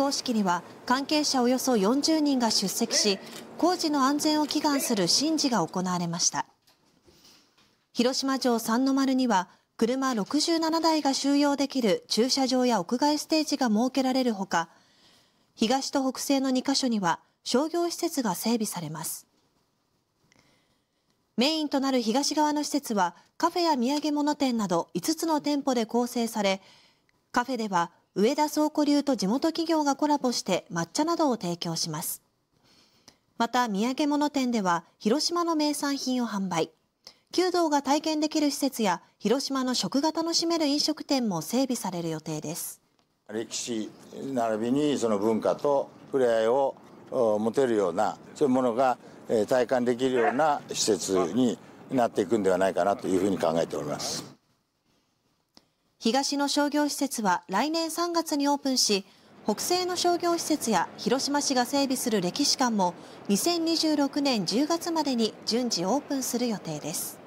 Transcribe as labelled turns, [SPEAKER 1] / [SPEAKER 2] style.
[SPEAKER 1] 工式には関係者およそ40人が出席し工事の安全を祈願する神事が行われました広島城三の丸には車67台が収容できる駐車場や屋外ステージが設けられるほか東と北西の2カ所には商業施設が整備されますメインとなる東側の施設はカフェや土産物店など5つの店舗で構成されカフェでは上田倉庫流と地元企業がコラボして抹茶などを提供します。また、土産物店では広島の名産品を販売。弓道が体験できる施設や広島の食が楽しめる飲食店も整備される予定です。
[SPEAKER 2] 歴史並びにその文化と触れ合いを持てるようなそういうものが体感できるような施設になっていくんではないかなというふうに考えております。
[SPEAKER 1] 東の商業施設は来年3月にオープンし、北西の商業施設や広島市が整備する歴史館も2026年10月までに順次オープンする予定です。